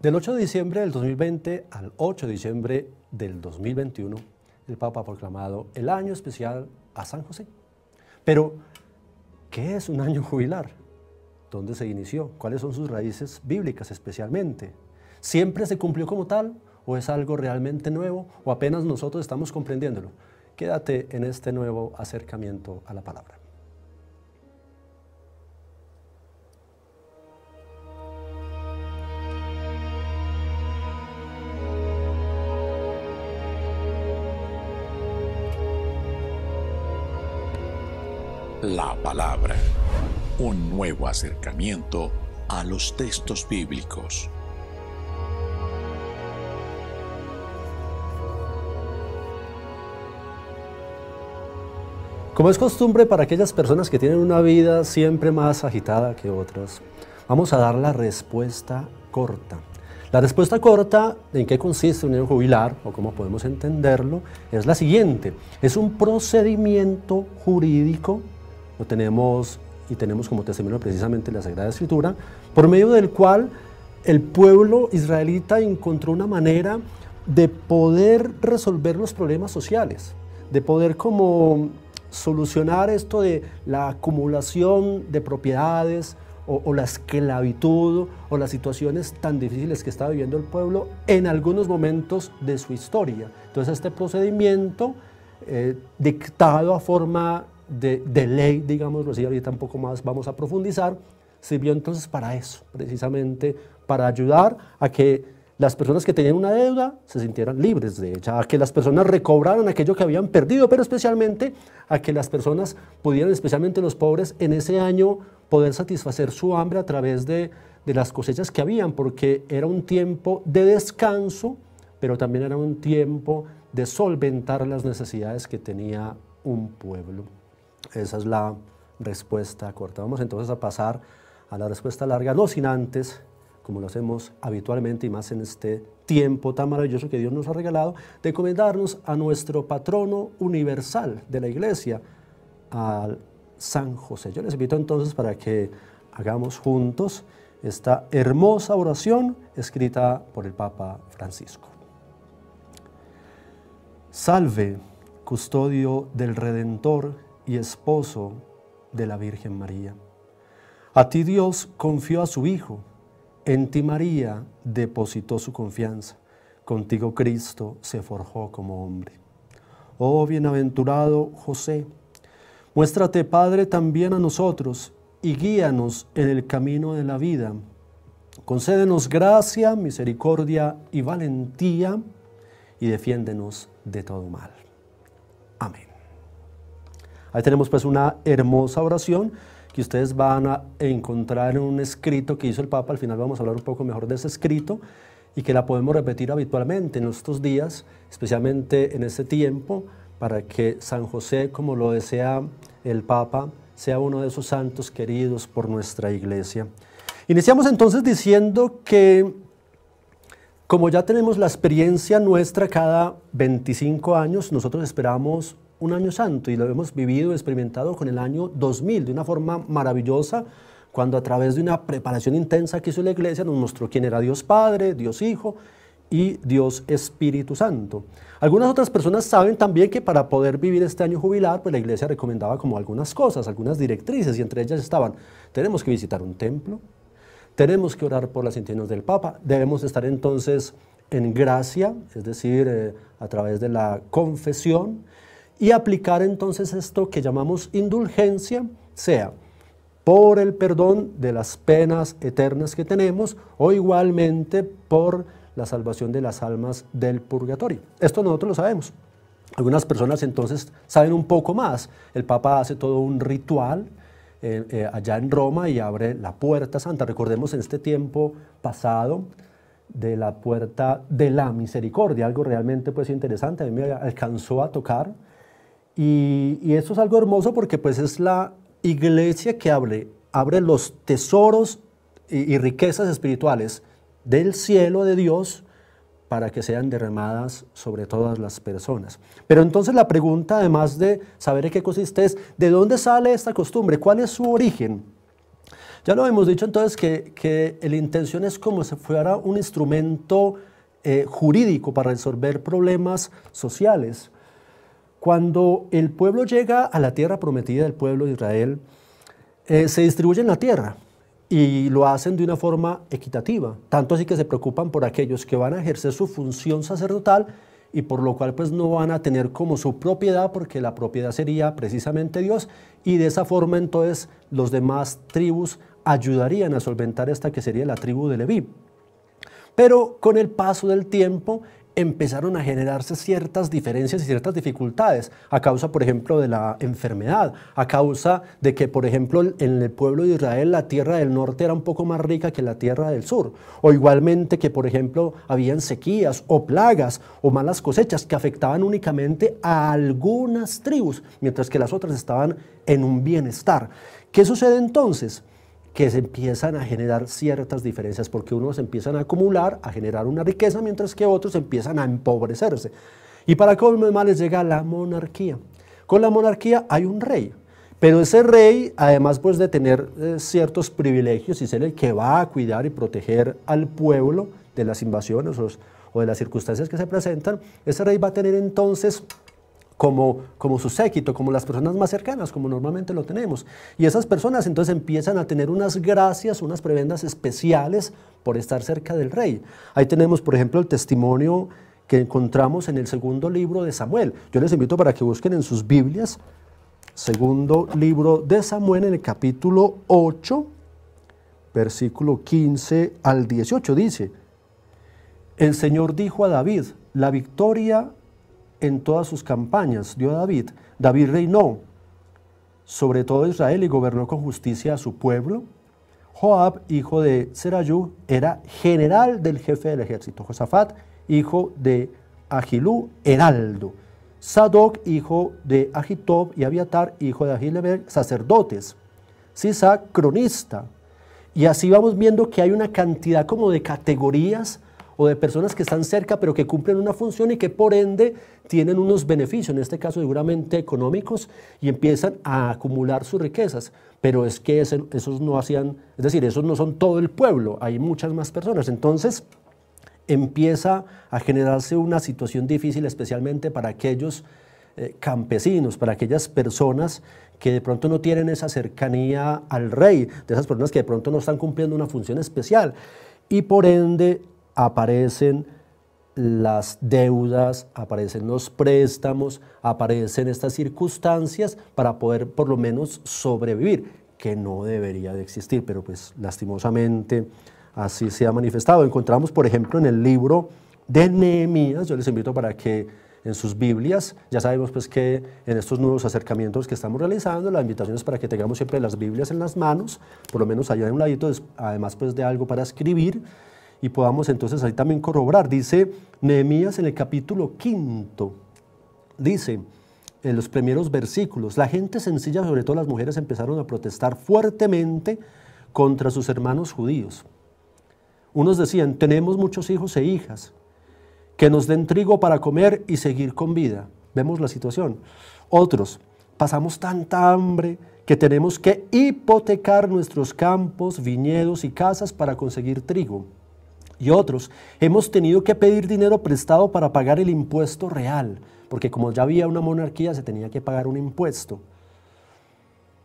Del 8 de diciembre del 2020 al 8 de diciembre del 2021, el Papa ha proclamado el año especial a San José. Pero, ¿qué es un año jubilar? ¿Dónde se inició? ¿Cuáles son sus raíces bíblicas especialmente? ¿Siempre se cumplió como tal o es algo realmente nuevo o apenas nosotros estamos comprendiéndolo? Quédate en este nuevo acercamiento a la palabra. palabra, un nuevo acercamiento a los textos bíblicos. Como es costumbre para aquellas personas que tienen una vida siempre más agitada que otras, vamos a dar la respuesta corta. La respuesta corta, ¿en qué consiste un jubilar o cómo podemos entenderlo? Es la siguiente. Es un procedimiento jurídico tenemos y tenemos como testimonio precisamente la Sagrada Escritura, por medio del cual el pueblo israelita encontró una manera de poder resolver los problemas sociales, de poder como solucionar esto de la acumulación de propiedades o, o, la esclavitud o las situaciones tan difíciles que estaba viviendo el pueblo en algunos momentos de su historia. Entonces este procedimiento eh, dictado a forma de, ley, digámoslo así, ahorita un poco más vamos a profundizar, sirvió entonces para eso, precisamente para ayudar a que las personas que tenían una deuda se sintieran libres de ella, a que las personas recobraran aquello que habían perdido, pero especialmente a que las personas pudieran, especialmente los pobres, en ese año poder satisfacer su hambre a través de las cosechas que habían, porque era un tiempo de descanso, pero también era un tiempo de solventar las necesidades que tenía un pueblo. Esa es la respuesta corta. Vamos entonces a pasar a la respuesta larga, no sin antes, como lo hacemos habitualmente y más en este tiempo tan maravilloso que Dios nos ha regalado, de encomendarnos a nuestro patrono universal de la iglesia, al San José. Yo les invito entonces para que hagamos juntos esta hermosa oración escrita por el Papa Francisco. Salve, custodio del Redentor, y esposo de la Virgen María. A ti Dios confió a su Hijo, en ti María depositó su confianza, contigo Cristo se forjó como hombre. Oh bienaventurado José, muéstrate Padre también a nosotros y guíanos en el camino de la vida. Concédenos gracia, misericordia y valentía y defiéndenos de todo mal. Amén. Ahí tenemos pues una hermosa oración que ustedes van a encontrar en un escrito que hizo el Papa, al final vamos a hablar un poco mejor de ese escrito, y que la podemos repetir habitualmente en estos días, especialmente en este tiempo, para que San José, como lo desea el Papa, sea uno de esos santos queridos por nuestra iglesia. Iniciamos entonces diciendo que como ya tenemos la experiencia nuestra cada 25 años, nosotros esperamos un año santo y lo hemos vivido, experimentado con el año 2000 de una forma maravillosa, cuando a través de una preparación intensa que hizo la iglesia nos mostró quién era Dios Padre, Dios Hijo y Dios Espíritu Santo. Algunas otras personas saben también que para poder vivir este año jubilar, pues la iglesia recomendaba como algunas cosas, algunas directrices, y entre ellas estaban, tenemos que visitar un templo, tenemos que orar por las intenciones del Papa, debemos estar entonces en gracia, es decir, eh, a través de la confesión, y aplicar entonces esto que llamamos indulgencia, sea por el perdón de las penas eternas que tenemos o igualmente por la salvación de las almas del purgatorio. Esto nosotros lo sabemos. Algunas personas entonces saben un poco más. El Papa hace todo un ritual eh, eh, allá en Roma y abre la puerta santa. Recordemos en este tiempo pasado de la puerta de la misericordia, algo realmente pues interesante. A mí me alcanzó a tocar y, eso es algo hermoso porque pues es la iglesia que abre, abre los tesoros y, riquezas espirituales del cielo de Dios para que sean derramadas sobre todas las personas. Pero entonces la pregunta, además de saber en qué consiste, es ¿de dónde sale esta costumbre? ¿Cuál es su origen? Ya lo hemos dicho entonces que, la intención es como si fuera un instrumento eh, jurídico para resolver problemas sociales. Cuando el pueblo llega a la tierra prometida del pueblo de Israel, eh, se distribuyen la tierra y lo hacen de una forma equitativa, tanto así que se preocupan por aquellos que van a ejercer su función sacerdotal y por lo cual pues no van a tener como su propiedad porque la propiedad sería precisamente Dios y de esa forma entonces los demás tribus ayudarían a solventar esta que sería la tribu de Leví. Pero con el paso del tiempo empezaron a generarse ciertas diferencias y ciertas dificultades a causa, por ejemplo, de la enfermedad, a causa de que, por ejemplo, en el pueblo de Israel la tierra del norte era un poco más rica que la tierra del sur, o igualmente que, por ejemplo, habían sequías o plagas o malas cosechas que afectaban únicamente a algunas tribus, mientras que las otras estaban en un bienestar. ¿Qué sucede entonces? que se empiezan a generar ciertas diferencias porque unos empiezan a acumular, a generar una riqueza, mientras que otros empiezan a empobrecerse. Y para colmo les llega la monarquía. Con la monarquía hay un rey, pero ese rey, además pues de tener eh, ciertos privilegios y ser el que va a cuidar y proteger al pueblo de las invasiones o de las circunstancias que se presentan, ese rey va a tener entonces como, como su séquito, como las personas más cercanas, como normalmente lo tenemos. Y esas personas entonces empiezan a tener unas gracias, unas prebendas especiales por estar cerca del rey. Ahí tenemos, por ejemplo, el testimonio que encontramos en el segundo libro de Samuel. Yo les invito para que busquen en sus Biblias, segundo libro de Samuel en el capítulo 8, versículo 15 al 18, dice, el Señor dijo a David, la victoria en todas sus campañas dio David. David reinó sobre todo Israel y gobernó con justicia a su pueblo. Joab, hijo de Serayú, era general del jefe del ejército. Josafat, hijo de Agilú, heraldo. Sadoc, hijo de Agitob, y Abiatar, hijo de Ahileber, sacerdotes. Sisa cronista. Y así vamos viendo que hay una cantidad como de categorías o de personas que están cerca pero que cumplen una función y que por ende tienen unos beneficios, en este caso seguramente económicos, y empiezan a acumular sus riquezas. Pero es que esos no hacían, es decir, esos no son todo el pueblo, hay muchas más personas. Entonces empieza a generarse una situación difícil, especialmente para aquellos eh, campesinos, para aquellas personas que de pronto no tienen esa cercanía al rey, de esas personas que de pronto no están cumpliendo una función especial. Y por ende aparecen las deudas, aparecen los préstamos, aparecen estas circunstancias para poder por lo menos sobrevivir, que no debería de existir, pero pues lastimosamente así se ha manifestado. Encontramos, por ejemplo, en el libro de Nehemías, yo les invito para que en sus Biblias, ya sabemos pues que en estos nuevos acercamientos que estamos realizando, la invitación es para que tengamos siempre las Biblias en las manos, por lo menos allá en un ladito, además pues de algo para escribir, y podamos entonces ahí también corroborar. Dice Nehemías en el capítulo quinto, dice en los primeros versículos, la gente sencilla, sobre todo las mujeres, empezaron a protestar fuertemente contra sus hermanos judíos. Unos decían, tenemos muchos hijos e hijas, que nos den trigo para comer y seguir con vida. Vemos la situación. Otros, pasamos tanta hambre que tenemos que hipotecar nuestros campos, viñedos y casas para conseguir trigo y otros, hemos tenido que pedir dinero prestado para pagar el impuesto real, porque como ya había una monarquía se tenía que pagar un impuesto.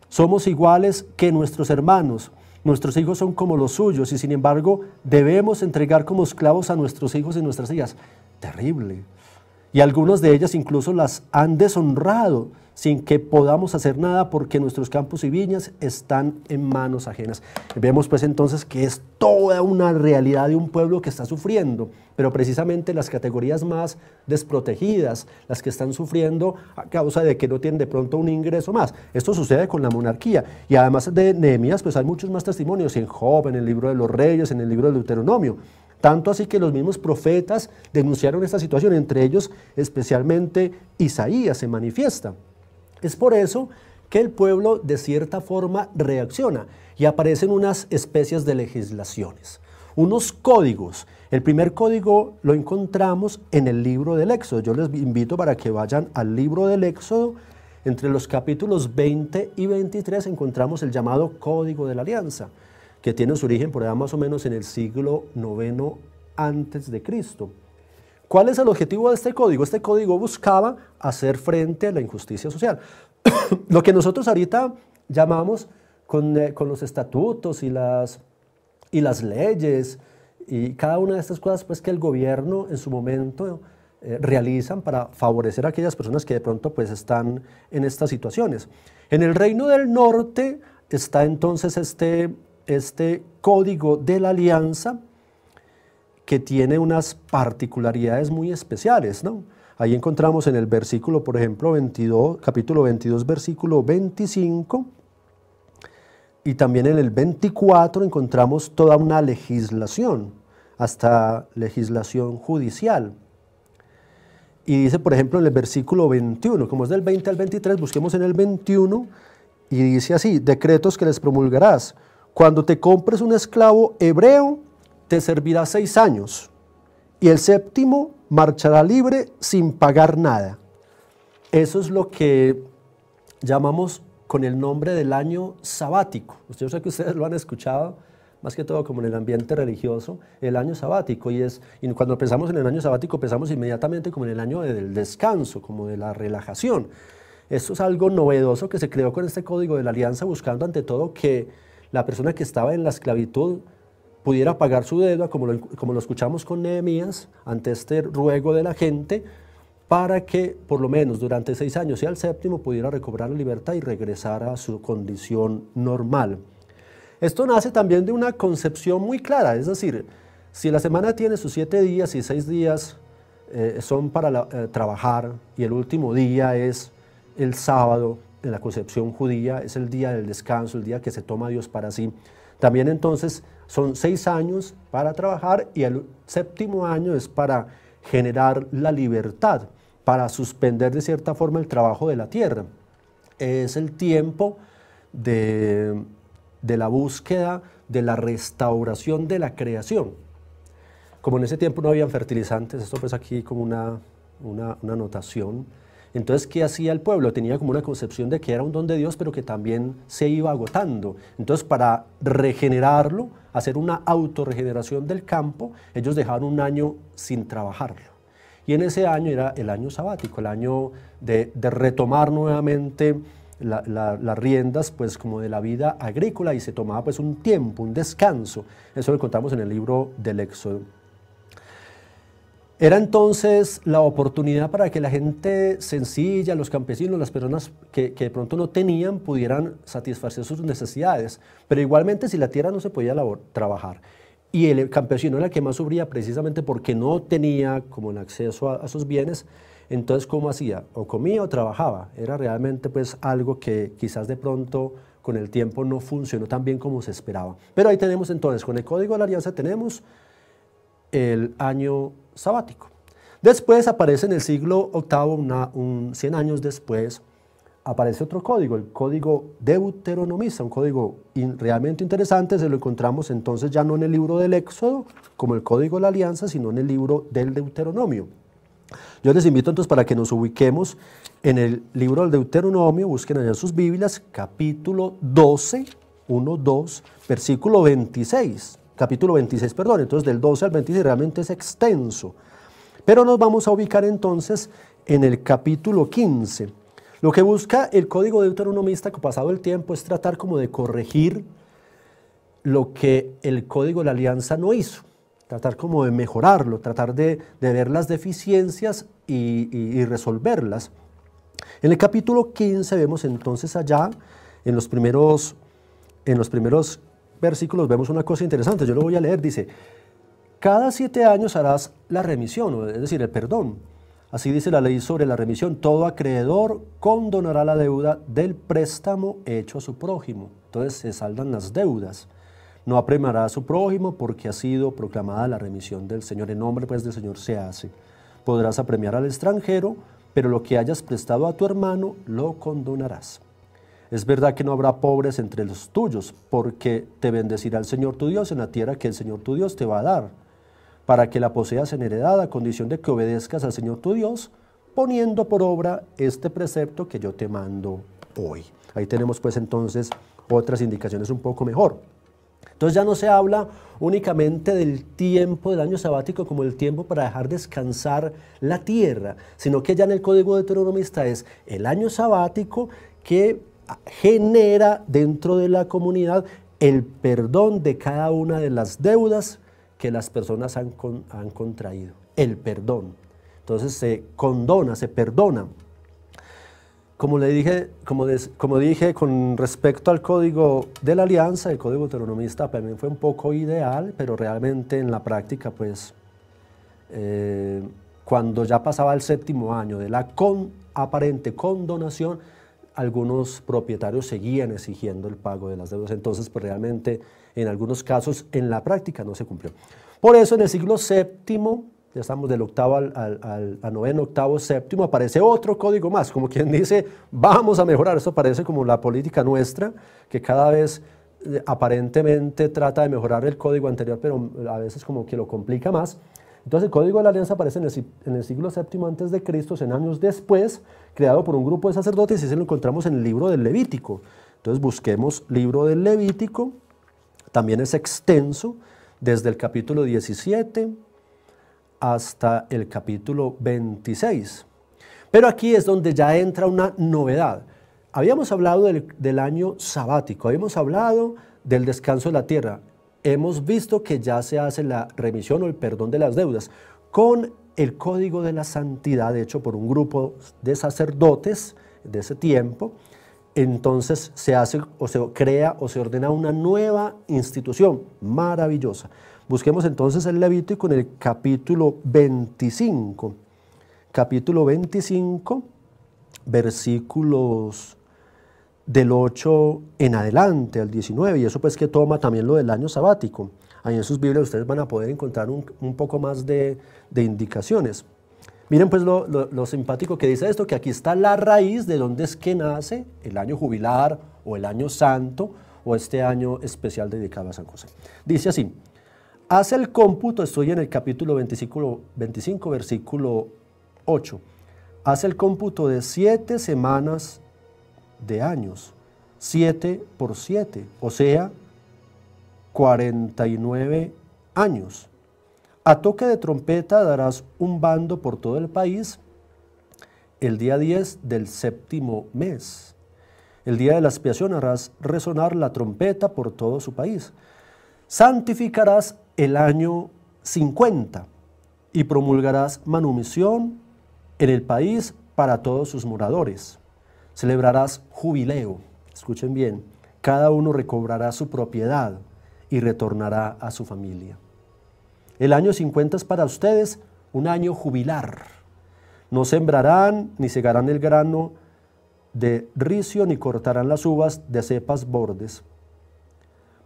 Somos iguales que nuestros hermanos, nuestros hijos son como los suyos y sin embargo debemos entregar como esclavos a nuestros hijos y nuestras hijas. Terrible. Y algunos de ellas incluso las han deshonrado sin que podamos hacer nada porque nuestros campos y viñas están en manos ajenas. Vemos pues entonces que es toda una realidad de un pueblo que está sufriendo, pero precisamente las categorías más desprotegidas, las que están sufriendo a causa de que no tienen de pronto un ingreso más. Esto sucede con la monarquía y además de Nehemías pues hay muchos más testimonios en Job, en el libro de los reyes, en el libro de Deuteronomio. Tanto así que los mismos profetas denunciaron esta situación, entre ellos especialmente Isaías se manifiesta. Es por eso que el pueblo de cierta forma reacciona y aparecen unas especies de legislaciones, unos códigos. El primer código lo encontramos en el libro del Éxodo. Yo les invito para que vayan al libro del Éxodo. Entre los capítulos 20 y 23 encontramos el llamado Código de la Alianza, que tiene su origen por allá más o menos en el siglo IX antes de Cristo. ¿Cuál es el objetivo de este código? Este código buscaba hacer frente a la injusticia social. Lo que nosotros ahorita llamamos eh, con, los estatutos y las, y las leyes y cada una de estas cosas pues, que el gobierno en su momento realiza eh, realizan para favorecer a aquellas personas que de pronto pues, están en estas situaciones. En el Reino del Norte está entonces este, este código de la alianza, que tiene unas particularidades muy especiales, ¿no? Ahí encontramos en el versículo, por ejemplo, capítulo 22, versículo 25, y también en el 24 encontramos toda una legislación, hasta legislación judicial. Y dice, por ejemplo, en el versículo 21, como es del 20 al 23, busquemos en el 21, y dice así, decretos que les promulgarás. Cuando te compres un esclavo hebreo, te servirá seis años, y el séptimo marchará libre sin pagar nada. Eso es lo que llamamos con el nombre del año sabático. Yo sé que ustedes lo han escuchado, más que todo como en el ambiente religioso, el año sabático. Y, es, cuando pensamos en el año sabático, pensamos inmediatamente como en el año del descanso, como de la relajación. Esto es algo novedoso que se creó con este código de la alianza, buscando ante todo que la persona que estaba en la esclavitud pudiera pagar su deuda, como lo, escuchamos con Nehemías, ante este ruego de la gente, para que por lo menos durante seis años y al séptimo pudiera recobrar la libertad y regresar a su condición normal. Esto nace también de una concepción muy clara, es decir, si la semana tiene sus siete días y seis días eh, son para eh, trabajar y el último día es el sábado, en la concepción judía es el día del descanso, el día que se toma Dios para sí, también entonces son seis años para trabajar y el séptimo año es para generar la libertad, para suspender de cierta forma el trabajo de la tierra. Es el tiempo de, la búsqueda de la restauración de la creación. Como en ese tiempo no habían fertilizantes, esto pues aquí como una, una, una anotación, entonces, ¿qué hacía el pueblo? Tenía como una concepción de que era un don de Dios, pero que también se iba agotando. Entonces, para regenerarlo, hacer una autorregeneración del campo, ellos dejaron un año sin trabajarlo. Y en ese año era el año sabático, el año de, retomar nuevamente las riendas pues como de la vida agrícola y se tomaba pues un tiempo, un descanso. Eso lo contamos en el libro del Éxodo. Era entonces la oportunidad para que la gente sencilla, los campesinos, las personas que, de pronto no tenían, pudieran satisfacer sus necesidades. Pero igualmente si la tierra no se podía trabajar y el campesino era el que más sufría precisamente porque no tenía como el acceso a, sus bienes, entonces ¿cómo hacía? O comía o trabajaba. Era realmente pues algo que quizás de pronto con el tiempo no funcionó tan bien como se esperaba. Pero ahí tenemos entonces, con el Código de la Alianza tenemos el año sabático. Después aparece en el siglo VIII, un, 100 años después, aparece otro código, el código deuteronomista, un código realmente interesante, se lo encontramos entonces ya no en el libro del Éxodo, como el código de la alianza, sino en el libro del Deuteronomio. Yo les invito entonces para que nos ubiquemos en el libro del Deuteronomio, busquen allá sus Biblias, capítulo 12, 1, 2, versículo 26 capítulo 26, perdón, entonces del 12 al 26 realmente es extenso. Pero nos vamos a ubicar entonces en el capítulo 15. Lo que busca el código deuteronomista, que pasado el tiempo, es tratar como de corregir lo que el código de la alianza no hizo, tratar como de mejorarlo, tratar de, ver las deficiencias y, resolverlas. En el capítulo 15 vemos entonces allá, en los primeros, en los primeros versículos vemos una cosa interesante, yo lo voy a leer, dice, cada siete años harás la remisión, es decir, el perdón. Así dice la ley sobre la remisión, todo acreedor condonará la deuda del préstamo hecho a su prójimo. Entonces se saldan las deudas. No apremará a su prójimo porque ha sido proclamada la remisión del Señor. En nombre pues del Señor se hace. Podrás apremiar al extranjero, pero lo que hayas prestado a tu hermano lo condonarás. Es verdad que no habrá pobres entre los tuyos, porque te bendecirá el Señor tu Dios en la tierra que el Señor tu Dios te va a dar, para que la poseas en heredad a condición de que obedezcas al Señor tu Dios, poniendo por obra este precepto que yo te mando hoy. Ahí tenemos pues entonces otras indicaciones un poco mejor. Entonces ya no se habla únicamente del tiempo del año sabático como el tiempo para dejar descansar la tierra, sino que ya en el código deuteronomista es el año sabático que genera dentro de la comunidad el perdón de cada una de las deudas que las personas han, contraído. El perdón. Entonces se condona, se perdona. Como, le dije, como, dije con respecto al código de la alianza, el código autonomista también fue un poco ideal, pero realmente en la práctica, pues, eh, cuando ya pasaba el séptimo año de la aparente condonación, algunos propietarios seguían exigiendo el pago de las deudas. Entonces, pues realmente en algunos casos en la práctica no se cumplió. Por eso en el siglo VII, ya estamos del octavo al, al, noveno, octavo, séptimo, aparece otro código más, como quien dice, vamos a mejorar. eso parece como la política nuestra, que cada vez eh, aparentemente trata de mejorar el código anterior, pero a veces como que lo complica más. Entonces el Código de la Alianza aparece en el, siglo VII antes de Cristo, en años después, creado por un grupo de sacerdotes y se lo encontramos en el libro del Levítico. Entonces busquemos libro del Levítico, también es extenso, desde el capítulo 17 hasta el capítulo 26. Pero aquí es donde ya entra una novedad. Habíamos hablado del, del año sabático, habíamos hablado del descanso de la tierra hemos visto que ya se hace la remisión o el perdón de las deudas con el código de la santidad hecho por un grupo de sacerdotes de ese tiempo. Entonces se hace o se crea o se ordena una nueva institución maravillosa. Busquemos entonces el Levítico en el capítulo 25. Capítulo 25, versículos del 8 en adelante, al 19, y eso pues que toma también lo del año sabático. Ahí en sus Biblias ustedes van a poder encontrar un, poco más de, indicaciones. Miren pues lo, simpático que dice esto, que aquí está la raíz de dónde es que nace el año jubilar o el año santo o este año especial dedicado a San José. Dice así, hace el cómputo, estoy en el capítulo 25, 25 versículo 8, hace el cómputo de siete semanas de años, 7 por 7, o sea, 49 años. A toque de trompeta darás un bando por todo el país el día 10 del séptimo mes. El día de la expiación harás resonar la trompeta por todo su país. Santificarás el año 50 y promulgarás manumisión en el país para todos sus moradores. Celebrarás jubileo. Escuchen bien, cada uno recobrará su propiedad y retornará a su familia. El año 50 es para ustedes un año jubilar. No sembrarán ni segarán el grano de ricio ni cortarán las uvas de cepas bordes,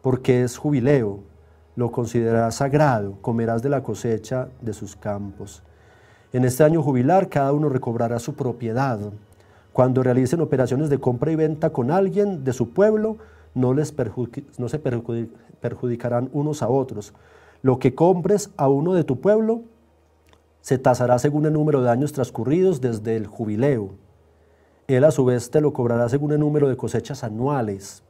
porque es jubileo, lo considerarás sagrado, comerás de la cosecha de sus campos. En este año jubilar cada uno recobrará su propiedad cuando realicen operaciones de compra y venta con alguien de su pueblo, no, les no se perjudicarán unos a otros. Lo que compres a uno de tu pueblo se tasará según el número de años transcurridos desde el jubileo. Él a su vez te lo cobrará según el número de cosechas anuales.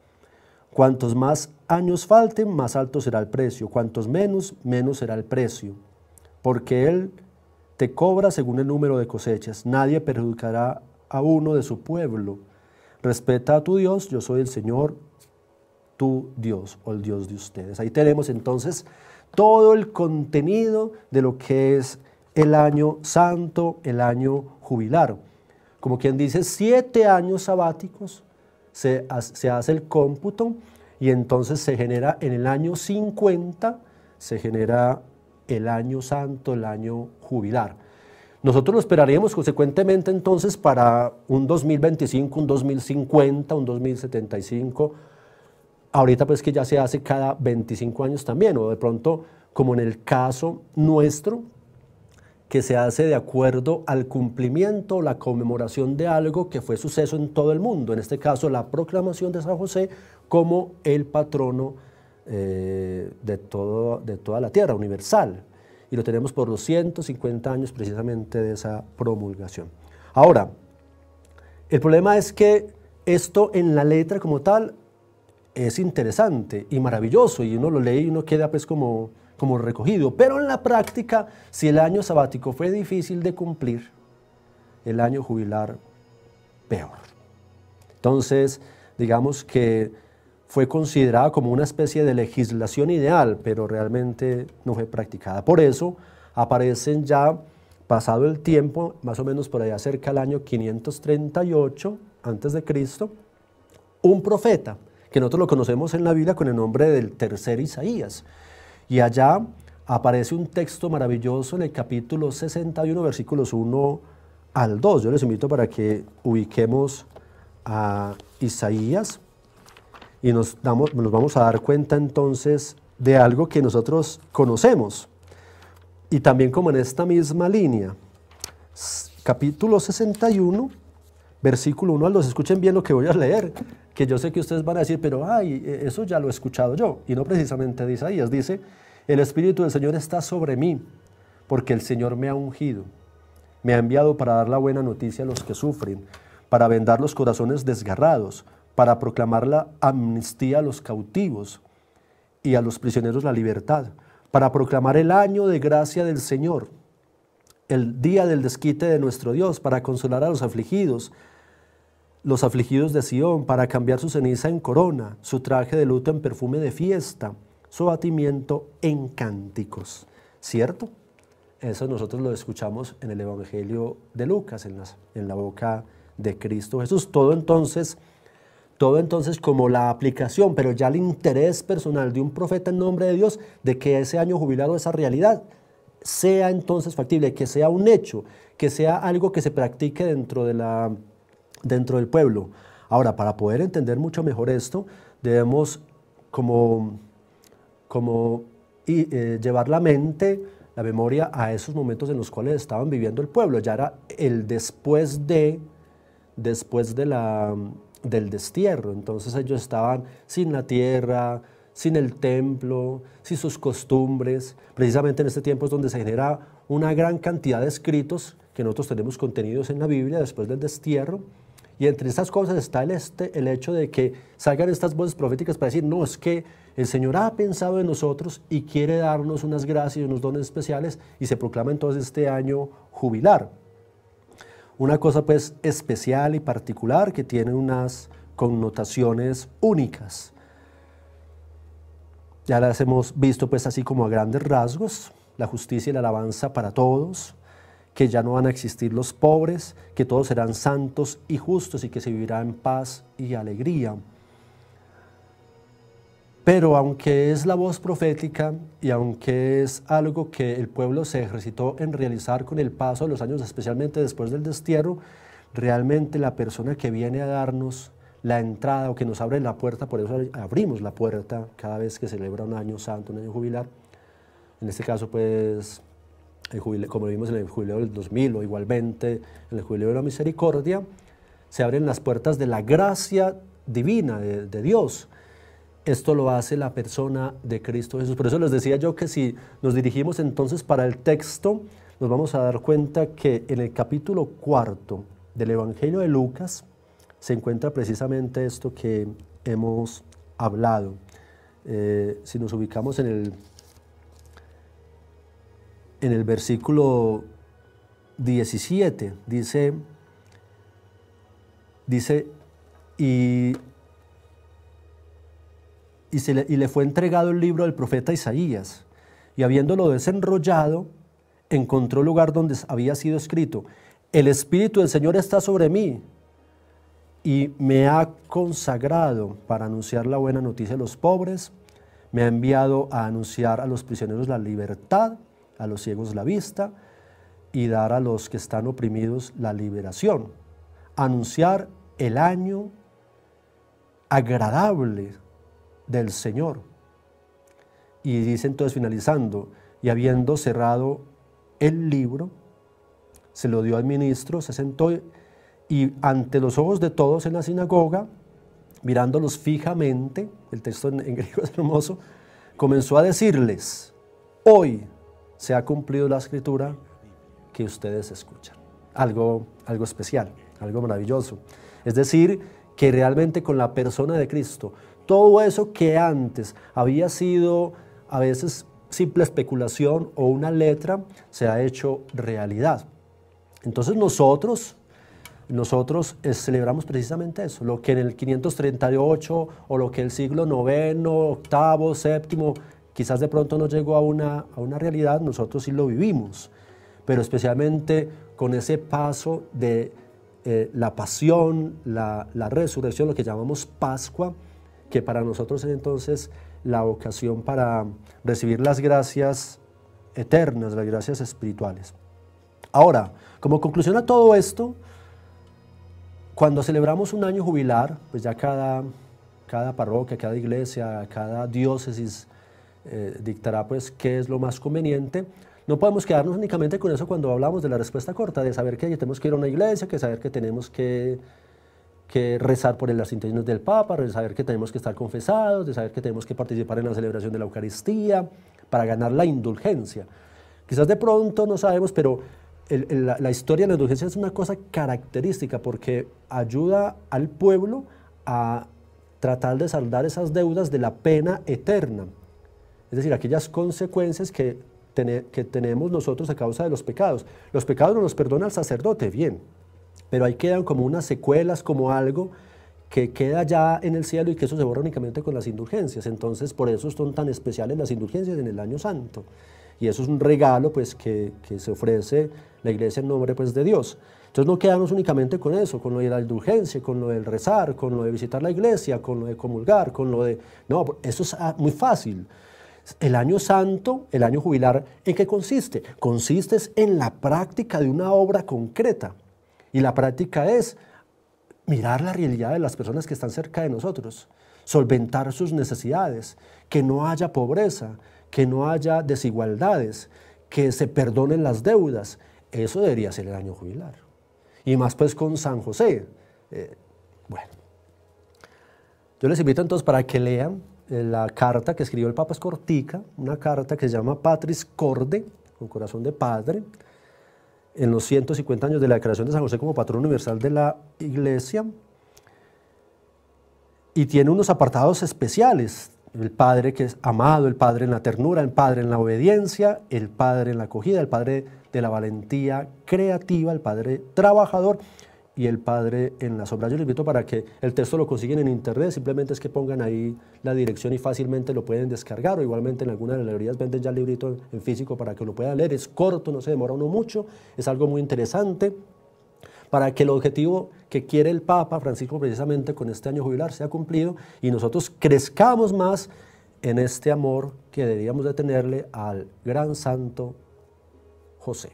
Cuantos más años falten, más alto será el precio. Cuantos menos, menos será el precio. Porque Él te cobra según el número de cosechas. Nadie perjudicará a uno de su pueblo. Respeta a tu Dios, yo soy el Señor, tu Dios o el Dios de ustedes. Ahí tenemos entonces todo el contenido de lo que es el año santo, el año jubilar. Como quien dice, siete años sabáticos se, se hace el cómputo y entonces se genera en el año 50, se genera el año santo, el año jubilar. Nosotros lo esperaríamos consecuentemente entonces para un 2025, un 2050, un 2075. Ahorita pues que ya se hace cada 25 años también, o de pronto como en el caso nuestro, que se hace de acuerdo al cumplimiento o la conmemoración de algo que fue suceso en todo el mundo, en este caso la proclamación de San José como el patrono eh, de toda la tierra, universal y lo tenemos por los 150 años precisamente de esa promulgación. Ahora, el problema es que esto en la letra como tal es interesante y maravilloso y uno lo lee y uno queda pues como, como recogido, pero en la práctica, si el año sabático fue difícil de cumplir, el año jubilar peor. Entonces, digamos que fue considerada como una especie de legislación ideal, pero realmente no fue practicada. Por eso aparecen ya, pasado el tiempo, más o menos por allá cerca del año 538 a.C., un profeta, que nosotros lo conocemos en la Biblia con el nombre del tercer Isaías. Y allá aparece un texto maravilloso en el capítulo 61, versículos 1 al 2. Yo les invito para que ubiquemos a Isaías y nos, damos, nos vamos a dar cuenta entonces de algo que nosotros conocemos. Y también como en esta misma línea, capítulo 61, versículo 1 los, escuchen bien lo que voy a leer, que yo sé que ustedes van a decir, pero ay, e, eso ya lo he escuchado yo, y no precisamente de Isaías, dice, el Espíritu del Señor está sobre mí, porque el Señor me ha ungido, me ha enviado para dar la buena noticia a los que sufren, para vendar los corazones desgarrados, para proclamar la amnistía a los cautivos y a los prisioneros la libertad, para proclamar el año de gracia del Señor, el día del desquite de nuestro Dios, para consolar a los afligidos, los afligidos de Sión, para cambiar su ceniza en corona, su traje de luto en perfume de fiesta, su batimiento en cánticos. ¿Cierto? Eso nosotros lo escuchamos en el Evangelio de Lucas, en la boca de Cristo Jesús. Todo entonces todo entonces como la aplicación, pero ya el interés personal de un profeta en nombre de Dios de que ese año jubilado, esa realidad, sea entonces factible, que sea un hecho, que sea algo que se practique dentro, de la, dentro del pueblo. Ahora, para poder entender mucho mejor esto, debemos como, como y, eh, llevar la mente, la memoria a esos momentos en los cuales estaban viviendo el pueblo. Ya era el después de, después de la del destierro. Entonces ellos estaban sin la tierra, sin el templo, sin sus costumbres. Precisamente en este tiempo es donde se genera una gran cantidad de escritos que nosotros tenemos contenidos en la Biblia después del destierro. Y entre estas cosas está el, este, el hecho de que salgan estas voces proféticas para decir, no, es que el Señor ha pensado en nosotros y quiere darnos unas gracias y unos dones especiales y se proclama entonces este año jubilar. Una cosa pues especial y particular que tiene unas connotaciones únicas. Ya las hemos visto pues así como a grandes rasgos, la justicia y la alabanza para todos, que ya no van a existir los pobres, que todos serán santos y justos y que se vivirá en paz y alegría. Pero aunque es la voz profética y aunque es algo que el pueblo se ejercitó en realizar con el paso de los años, especialmente después del destierro, realmente la persona que viene a darnos la entrada o que nos abre la puerta, por eso abrimos la puerta cada vez que celebra un año santo, un año jubilar. En este caso, pues, como vimos en el jubileo del 2000 o igualmente en el jubileo de la misericordia, se abren las puertas de la gracia divina de, de Dios esto lo hace la persona de Cristo Jesús. Por eso les decía yo que si nos dirigimos entonces para el texto, nos vamos a dar cuenta que en el capítulo cuarto del Evangelio de Lucas se encuentra precisamente esto que hemos hablado. Eh, si nos ubicamos en el, en el versículo 17, dice, dice, y y, le, le fue entregado el libro del profeta Isaías. Y habiéndolo desenrollado, encontró lugar donde había sido escrito, el Espíritu del Señor está sobre mí y me ha consagrado para anunciar la buena noticia a los pobres, me ha enviado a anunciar a los prisioneros la libertad, a los ciegos la vista y dar a los que están oprimidos la liberación, anunciar el año agradable del Señor. Y dice entonces finalizando, y habiendo cerrado el libro, se lo dio al ministro, se sentó y ante los ojos de todos en la sinagoga, mirándolos fijamente, el texto en, griego es hermoso, comenzó a decirles, hoy se ha cumplido la escritura que ustedes escuchan. Algo, algo especial, algo maravilloso. Es decir, que realmente con la persona de Cristo, todo eso que antes había sido a veces simple especulación o una letra, se ha hecho realidad. Entonces nosotros, nosotros eh, celebramos precisamente eso, lo que en el 538 o lo que el siglo IX, octavo, séptimo, quizás de pronto no llegó a una, a una realidad, nosotros sí lo vivimos, pero especialmente con ese paso de eh, la pasión, la resurrección, lo que llamamos Pascua, que para nosotros es entonces la ocasión para recibir las gracias eternas, las gracias espirituales. Ahora, como conclusión a todo esto, cuando celebramos un año jubilar, pues ya cada, cada parroquia, cada iglesia, cada diócesis eh, dictará pues qué es lo más conveniente. No podemos quedarnos únicamente con eso cuando hablamos de la respuesta corta, de saber que tenemos que ir a una iglesia, que saber que tenemos que que rezar por las intenciones del Papa, de saber que tenemos que estar confesados, de saber que tenemos que participar en la celebración de la Eucaristía, para ganar la indulgencia. Quizás de pronto no sabemos, pero la, historia de la indulgencia es una cosa característica porque ayuda al pueblo a tratar de saldar esas deudas de la pena eterna. Es decir, aquellas consecuencias que, que tenemos nosotros a causa de los pecados. Los pecados no los perdona el sacerdote, bien, pero ahí quedan como unas secuelas, como algo que queda ya en el cielo y que eso se borra únicamente con las indulgencias. Entonces, por eso son tan especiales las indulgencias en el año santo. Y eso es un regalo pues, que, se ofrece la iglesia en nombre pues, de Dios. Entonces no quedamos únicamente con eso, con lo de la indulgencia, con lo del rezar, con lo de visitar la iglesia, con lo de comulgar, con lo de... No, eso es ah, muy fácil. El año santo, el año jubilar, ¿en qué consiste? Consiste en la práctica de una obra concreta. Y la práctica es mirar la realidad de las personas que están cerca de nosotros, solventar sus necesidades, que no haya pobreza, que no haya desigualdades, que se perdonen las deudas. Eso debería ser el año jubilar. Y más pues con San José. Eh, bueno, yo les invito entonces para que lean eh, la carta que escribió el Papa Escortica, una carta que se llama Patris Corde, con corazón de padre, en los 150 años de la creación de San José como patrón universal de la iglesia y tiene unos apartados especiales. El padre que es amado, el padre en la ternura, el padre en la obediencia, el padre en la acogida, el padre de la valentía creativa, el padre trabajador y el Padre en la sombra, Yo les invito para que el texto lo consiguen en internet, simplemente es que pongan ahí la dirección y fácilmente lo pueden descargar o igualmente en alguna de las librerías venden ya el librito en físico para que lo puedan leer. Es corto, no se demora uno mucho, es algo muy interesante para que el objetivo que quiere el Papa Francisco precisamente con este año jubilar sea cumplido y nosotros crezcamos más en este amor que deberíamos de tenerle al gran santo José.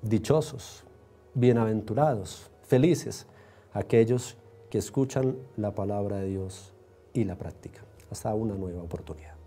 Dichosos Bienaventurados, felices aquellos que escuchan la palabra de Dios y la practican. Hasta una nueva oportunidad.